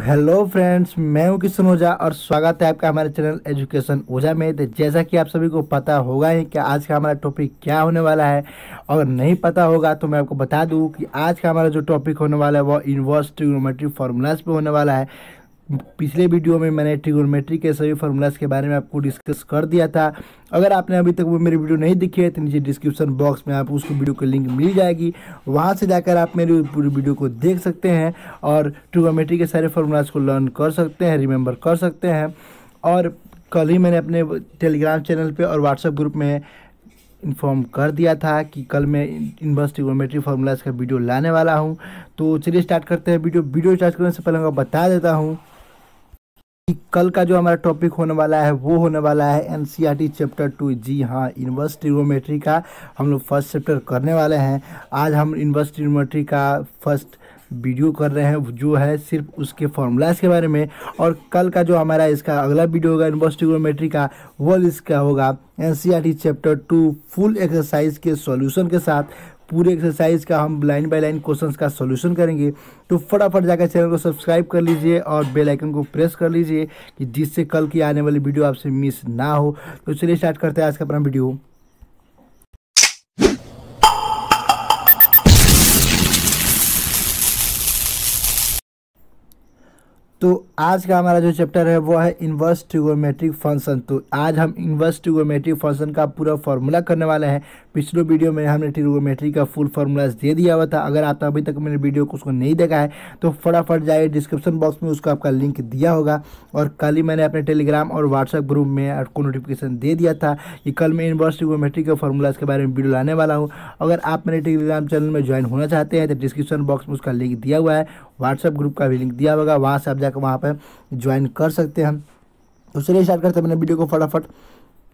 hello तो friends मैं हूं किशन ओझा और स्वागत है आपका हमारे चैनल एजुकेशन ओझा में तो जैसा कि आप सभी को पता होगा ही कि आज का हमारा टॉपिक क्या होने वाला है और नहीं पता होगा तो मैं आपको बता दूं कि आज का हमारा जो टॉपिक होने वाला है वो इन्वर्स ट्रिग्नोमेट्री फार्मूलाज पे होने वाला है पिछले वीडियो में मैंने ट्रिगोमेट्री के सभी फार्मूलाज के बारे में आपको डिस्कस कर दिया था अगर आपने अभी तक वो मेरी वीडियो नहीं देखी है तो नीचे डिस्क्रिप्शन बॉक्स में आप उसको वीडियो की लिंक मिल जाएगी वहाँ से जाकर आप मेरी पूरी वीडियो को देख सकते हैं और ट्रिगोमेट्री के सारे फार्मूलाज को लर्न कर सकते हैं रिमेंबर कर सकते हैं और कल ही मैंने अपने टेलीग्राम चैनल पर और व्हाट्सएप ग्रुप में इन्फॉर्म कर दिया था कि कल मैं इन्वर्स ट्रिग्नोमेट्री फार्मूलाज का वीडियो लाने वाला हूँ तो चलिए स्टार्ट करते हैं वीडियो वीडियो स्टार्ट करने से पहले मैं बता देता हूँ कल का जो हमारा टॉपिक होने वाला है वो होने वाला है एन चैप्टर टू जी हाँ इन्वर्स ट्रिगोमेट्री का हम लोग फर्स्ट चैप्टर करने वाले हैं आज हम इन्वर्स ट्रिगोमेट्री का फर्स्ट वीडियो कर रहे हैं जो है सिर्फ उसके फॉर्मूलाज के बारे में और कल का जो हमारा इसका अगला वीडियो होगा इन्वर्स ट्रिगोमेट्री का वो इसका होगा एन चैप्टर टू फुल एक्सरसाइज के सोल्यूशन के साथ पूरे एक्सरसाइज का हम लाइन बाय लाइन क्वेश्चंस का सॉल्यूशन करेंगे तो फटाफट जाकर चैनल को सब्सक्राइब कर लीजिए और बेल आइकन को प्रेस कर लीजिए कि जिससे कल की आने वाली वीडियो आपसे मिस ना हो तो चलिए स्टार्ट करते हैं आज का अपना वीडियो तो आज का हमारा जो चैप्टर है वो है इन्वर्स ट्रिगोमेट्रिक फंक्शन तो आज हम इन्वर्स ट्रिगोमेट्रिक फंक्शन का पूरा फॉर्मूला करने वाले हैं पिछले वीडियो में हमने ट्रिगोमेट्री का फुल फार्मूला दे दिया हुआ था अगर आप अभी तक मेरे वीडियो को उसको नहीं देखा है तो फटाफट जाइए डिस्क्रिप्शन बॉक्स में उसको आपका लिंक दिया होगा और कल ही मैंने अपने टेलीग्राम और व्हाट्सएप ग्रुप में आपको नोटिफिकेशन दे दिया था कि कल मैं इन्वर्स ट्रिगोमेट्री के फार्मूलाज के बारे में वीडियो लाने वाला हूँ अगर आप मेरे टेलीग्राम चैनल में ज्वाइन होना चाहते हैं तो डिस्क्रिप्शन बॉक्स में उसका लिंक दिया हुआ है व्हाट्सएप ग्रुप का भी लिंक दिया होगा वहाँ से आप जाकर वहाँ पर ज्वाइन कर सकते हैं तो चलिए स्टार्ट करते हैं मैंने वीडियो को फटाफट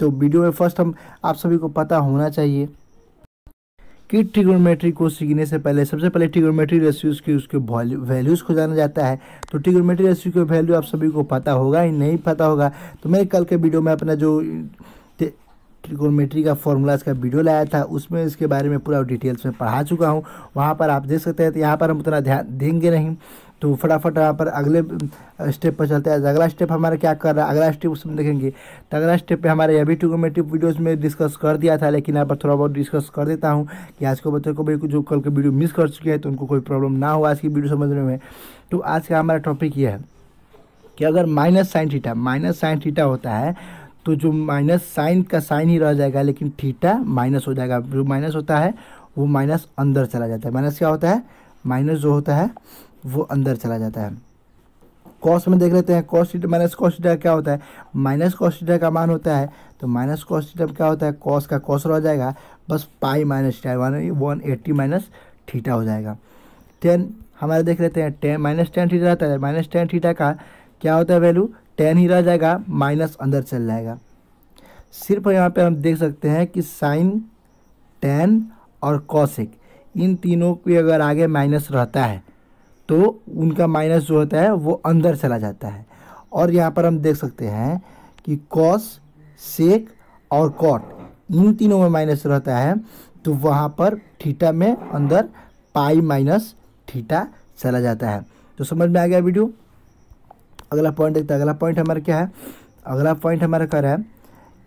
तो वीडियो में फर्स्ट हम आप सभी को पता होना चाहिए कि ट्रिग्नोमेट्री को सीखने से पहले सबसे पहले ट्रिग्नोमेट्री रेशियोज की उसके वैल्यूज़ को जाना जाता है तो ट्रिग्नोमेट्री रेशियो की वैल्यू आप सभी को पता होगा ही नहीं पता होगा तो मैं कल के वीडियो में अपना जो ट्रिकोनमेट्री का फॉर्मूलाज का वीडियो लाया था उसमें इसके बारे में पूरा डिटेल्स में पढ़ा चुका हूँ वहाँ पर आप देख सकते हैं तो यहाँ पर हम उतना ध्यान देंगे नहीं तो फटाफट यहाँ पर अगले स्टेप पर चलते हैं अगला स्टेप हमारा क्या कर रहा है अगला स्टेप उसमें देखेंगे तो अगला स्टेप पे हमारे अभी ट्रिगोमेट्रिक वीडियोस में डिस्कस कर दिया था लेकिन यहाँ पर थोड़ा बहुत डिस्कस कर देता हूँ कि आज के बच्चों को भी जो कल के वीडियो मिस कर चुके हैं तो उनको कोई प्रॉब्लम ना हो आज की वीडियो समझने में तो आज का हमारा टॉपिक ये है कि अगर minus sine theta minus sine theta होता है तो जो माइनस साइन का साइन ही रह जाएगा लेकिन थीटा माइनस हो जाएगा जो माइनस होता है वो माइनस अंदर चला जाता है माइनस क्या होता है माइनस जो होता है वो अंदर चला जाता है कॉस्ट में देख लेते हैं कॉस्ट माइनस कॉस्टिटा का क्या होता है माइनस कॉस्टिटा का मान होता है तो माइनस कॉस्ट क्या होता है कॉस का कॉस रह जाएगा बस pi minus one eighty minus theta हो जाएगा टेन हमारे देख लेते हैं टेन माइनस टेन थीटा रहता है माइनस टेन थीटा का क्या होता है वैल्यू टेन ही रह जाएगा माइनस अंदर चल जाएगा सिर्फ यहाँ पर हम देख सकते हैं कि साइन टेन और कॉसिक इन तीनों की अगर आगे माइनस रहता है तो उनका माइनस जो होता है वो अंदर चला जाता है और यहाँ पर हम देख सकते हैं कि कॉस सेक और कॉट इन तीनों में माइनस रहता है तो वहाँ पर थीटा में अंदर पाई माइनस थीटा चला जाता है तो समझ में आ गया वीडियो अगला पॉइंट देखते हैं अगला पॉइंट हमारा क्या है अगला पॉइंट हमारा कह रहा है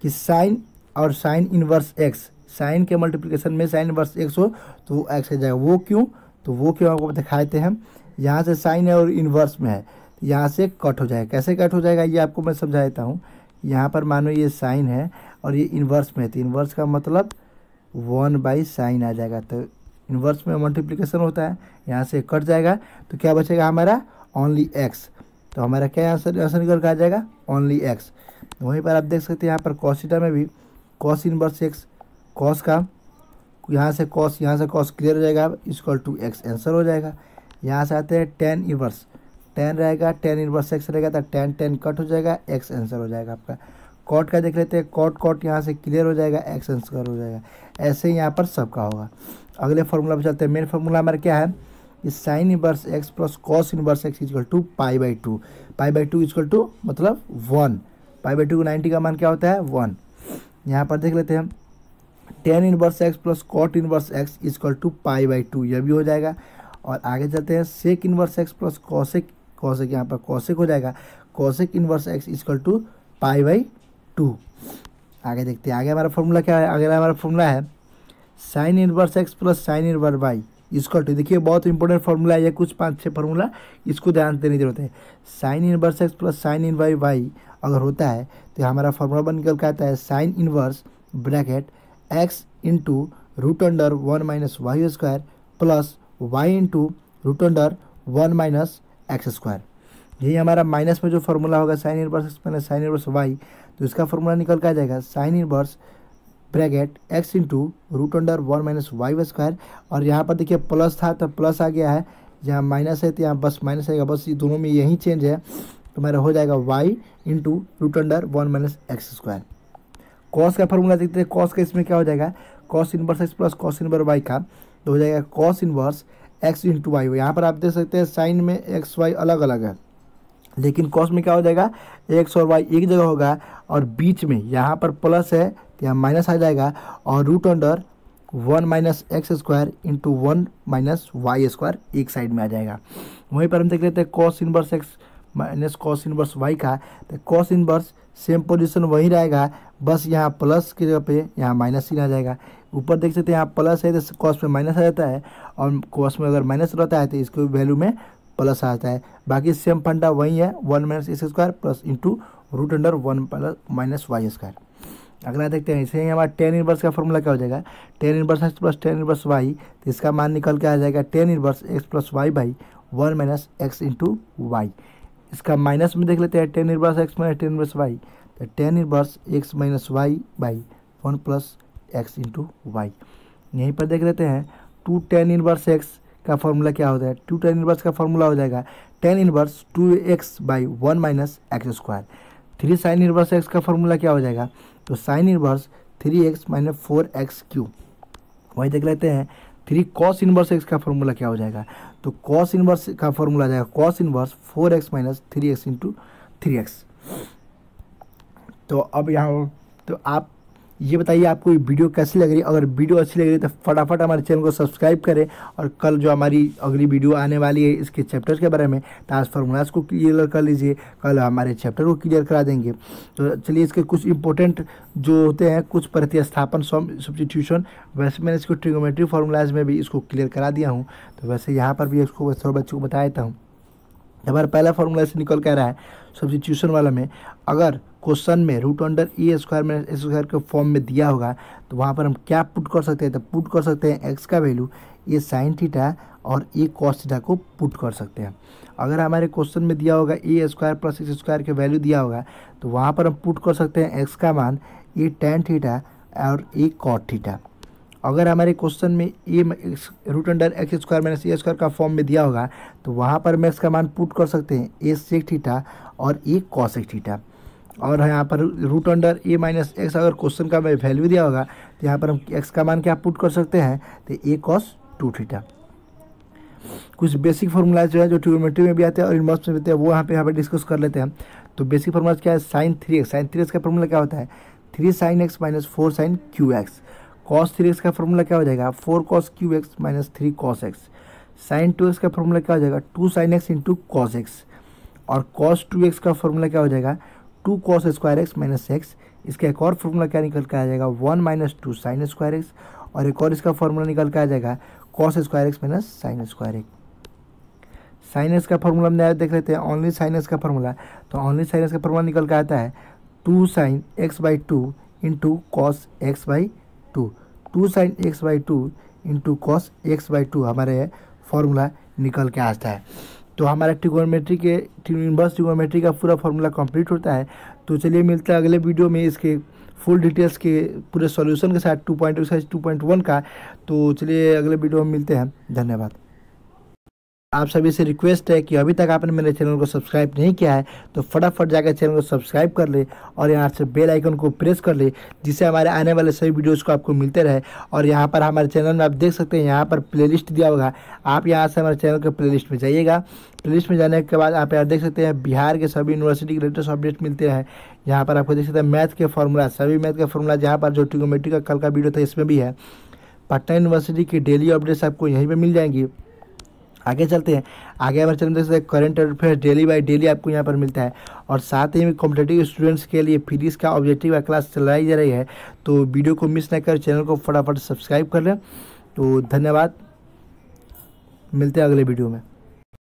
कि साइन और साइन इनवर्स एक्स साइन के मल्टीप्लिकेशन में साइन इनवर्स एक्स हो तो वो एक्स आ जाएगा वो क्यों तो वो क्यों आपको दिखाते हैं यहाँ से साइन है और इन्वर्स में है यहाँ से कट हो जाएगा कैसे कट हो जाएगा ये आपको मैं समझा देता हूँ यहाँ पर मानो ये साइन है और ये इन्वर्स में है तो इन्वर्स का मतलब वन बाई साइन आ जाएगा तो इन्वर्स में मल्टीप्लिकेशन होता है यहाँ से कट जाएगा तो क्या बचेगा हमारा ओनली एक्स तो हमारा क्या आंसर आंसर निकल कर आ जाएगा ओनली एक्स तो वहीं पर आप देख सकते हैं यहाँ पर कॉसिटा में भी कॉस इनवर्स एक्स कॉस का यहाँ से कॉस यहाँ से कॉस क्लियर हो जाएगा इजक्वल टू एक्स आंसर हो जाएगा यहाँ से आते हैं टेन इवर्स टेन रहेगा टेन इनवर्स एक्स रहेगा तो टेन टेन कट हो जाएगा एक्स आंसर हो जाएगा आपका कॉट का देख लेते हैं कॉट कॉट यहाँ से क्लियर हो जाएगा एक्स आंसर हो जाएगा ऐसे ही यहाँ पर सबका होगा अगले फार्मूला पर चलते हैं मेन फार्मूला हमारा क्या है कि sine inverse x plus cos inverse X equal to pi by two pi by two equal to मतलब वन पाई बाई टू को नाइन्टी का मान क्या होता है वन यहाँ पर देख लेते हैं tan inverse x plus cot inverse X equal to pi by two यह भी हो जाएगा और आगे चलते हैं sec inverse x plus cosec cosec यहाँ पर कौशिक हो जाएगा cosec inverse X equal to pi by two आगे देखते हैं आगे हमारा फॉर्मूला क्या है आगे हमारा फॉर्मूला है sine inverse x plus sine inverse Y इसको टू देखिए बहुत इंपॉर्टेंट फॉर्मूला है ये कुछ पाँच छः फार्मूला इसको ध्यान देने की जरूरत है sine inverse x plus sine in Y Y अगर होता है तो हमारा फॉर्मूला बन निकल के आता है sine inverse bracket X into root under one minus Y square plus Y into root under one minus x square यही हमारा माइनस में जो फॉर्मूला होगा sine inverse x minus sine inverse Y तो इसका फॉर्मूला निकल के आ जाएगा sine inverse bracket X into root under one minus Y square और यहाँ पर देखिए प्लस था तो प्लस आ गया है जहाँ माइनस है तो यहाँ बस माइनस आएगा बस ये दोनों में यही चेंज है तो मेरा हो जाएगा Y into root under one minus x square cos का फॉर्मूला देखते हैं कॉस का इसमें क्या हो जाएगा cos inverse x plus cos inverse Y का तो हो जाएगा cos inverse X into Y यहाँ पर आप देख सकते हैं साइन में एक्स वाई अलग अलग है लेकिन कॉस में क्या हो जाएगा एक्स और वाई एक जगह होगा और बीच में यहाँ पर प्लस है तो यहाँ माइनस आ जाएगा और root under one minus x square into one minus Y square एक साइड में आ जाएगा वहीं पर हम देख लेते हैं cos inverse x minus cos inverse Y का तो कॉस इनवर्स सेम पोजीशन वही रहेगा बस यहाँ प्लस की जगह पे यहाँ माइनस ही आ जाएगा ऊपर देख सकते हैं यहाँ प्लस है तो कॉस में माइनस आ जाता है और कॉस में अगर माइनस रहता है तो इसके वैल्यू में प्लस आ जाता है बाकी सेम फंडा वही है one minus x square plus into root under one plus minus Y square अगला देखते हैं इसे ही हमारा टेन इनवर्स का फॉर्मूला क्या हो जाएगा tan inverse x plus tan inverse Y तो इसका मान निकल के आ जाएगा tan inverse x plus y by one minus x into y इसका माइनस में देख लेते हैं tan inverse x minus tan inverse Y तो tan inverse x minus y by one plus x into y यहीं पर देख लेते हैं टू टेन इनवर्स एक्स का फॉर्मूला क्या होता है टू टेन इनवर्स का फॉर्मूला हो जाएगा tan inverse two x by one minus x square three sin inverse x का फॉर्मूला क्या हो जाएगा तो sin inverse three x minus four x cube वही देख लेते हैं थ्री कॉस इनवर्स एक्स का फॉर्मूला क्या हो जाएगा तो कॉस इनवर्स का फॉर्मूला आ जाएगा cos inverse four x minus three x into three x तो अब यहाँ तो आप ये बताइए आपको ये वीडियो कैसी लग रही है अगर वीडियो अच्छी लग रही है तो फटाफट हमारे चैनल को सब्सक्राइब करें और कल जो हमारी अगली वीडियो आने वाली है इसके चैप्टर्स के बारे में तो फार्मूलाज को क्लियर कर लीजिए कल हमारे चैप्टर को क्लियर करा देंगे तो चलिए इसके कुछ इंपॉर्टेंट जो होते हैं कुछ प्रतिस्थापन सब्सटीट्यूशन वैसे मैंने इसको ट्रिगोमेट्री फार्मूलाज में भी इसको क्लियर करा दिया हूँ तो वैसे यहाँ पर भी इसको थोड़ा बच्चों को बता देता हूँ हमारा पहला फॉर्मूला से निकल कर रहा है सब्सिट्यूशन वाला में अगर क्वेश्चन में root under a square minus a square के फॉर्म में दिया होगा तो वहाँ पर हम क्या पुट कर सकते हैं तो पुट कर सकते हैं एक्स का वैल्यू ये साइन थीटा और ए कॉस थीटा को पुट कर सकते हैं अगर हमारे क्वेश्चन में दिया होगा a square plus x square के वैल्यू दिया होगा तो वहाँ पर हम पुट कर सकते हैं एक्स का मान ए टेन थीटा और ए कॉट थीटा अगर हमारे क्वेश्चन में a root under x square minus a square का फॉर्म में दिया होगा तो वहाँ पर हम एक्स का मान पुट कर सकते हैं ए सेक थीटा और ए कॉस एक थीटा और यहाँ पर root under a minus x अगर क्वेश्चन का वैल्यू दिया होगा तो यहाँ पर हम एक्स का मान क्या पुट कर सकते हैं तो ए कॉस टू थीटा कुछ बेसिक फार्मूलाज जो है जो ट्रिग्नोमेट्री में भी आते हैं और इनवर्स में भी आते हैं वो यहाँ पे यहाँ पर डिस्कस कर लेते हैं तो बेसिक फार्मूलाज क्या है sin three x sin three x का फॉर्मूला क्या होता है three sin x minus four sin cube x cos three x का फॉर्मूला क्या हो जाएगा four cos cube x minus three cos x sin two x का फॉर्मूला क्या हो जाएगा two sin x into cos x और कॉस टू एक्स का फॉर्मूला क्या हो जाएगा two cos square x minus x इसका एक और फॉर्मूला क्या निकल के आ जाएगा one minus two sin square x और एक और इसका फॉर्मूला निकल के आ जाएगा cos square x minus sin square x sin x का फॉर्मूला हमने देख लेते हैं ऑनली साइन एक्स का फॉर्मूला तो ऑनली साइन एक्स का फॉर्मूला निकल के आता है two sin x by two into cos x by two two sin x by two into cos x by two हमारे फॉर्मूला निकल के आता है तो हमारा ट्रिगोनमेट्री के इनवर्स ट्रिगोनमेट्री का पूरा फॉर्मूला कंप्लीट होता है तो चलिए मिलता है अगले वीडियो में इसके फुल डिटेल्स के पूरे सॉल्यूशन के साथ टू पॉइंट टू का तो चलिए अगले वीडियो में मिलते हैं धन्यवाद आप सभी से रिक्वेस्ट है कि अभी तक आपने मेरे चैनल को सब्सक्राइब नहीं किया है तो फटाफट जाकर चैनल को सब्सक्राइब कर ले और यहाँ से बेल आइकन को प्रेस कर ले जिससे हमारे आने वाले सभी वीडियोस को आपको मिलते रहे और यहाँ पर हमारे चैनल में आप देख सकते हैं यहाँ पर प्लेलिस्ट दिया होगा आप यहाँ से हमारे चैनल के प्ले में जाइएगा प्ले में जाने के बाद आप यहाँ देख सकते हैं बिहार के सभी यूनिवर्सिटी के लेटेस्ट अपडेट मिलते हैं यहाँ पर आपको देख सकते हैं मैथ के फॉर्मूला सभी मैथ के फॉर्मूला जहाँ पर जो टिकोमेट्री का कल का वीडियो था इसमें भी है पटना यूनिवर्सिटी की डेली अपडेट्स आपको यहीं पर मिल जाएंगी आगे चलते हैं आगे अगर चलते हैं current affair daily by daily आपको यहाँ पर मिलता है और साथ ही कॉम्पिटेटिव स्टूडेंट्स के लिए फिजिक्स का ऑब्जेक्टिव का क्लास चलाई जा रही है तो वीडियो को मिस ना कर चैनल को फटाफट सब्सक्राइब कर लें तो धन्यवाद मिलते हैं अगले वीडियो में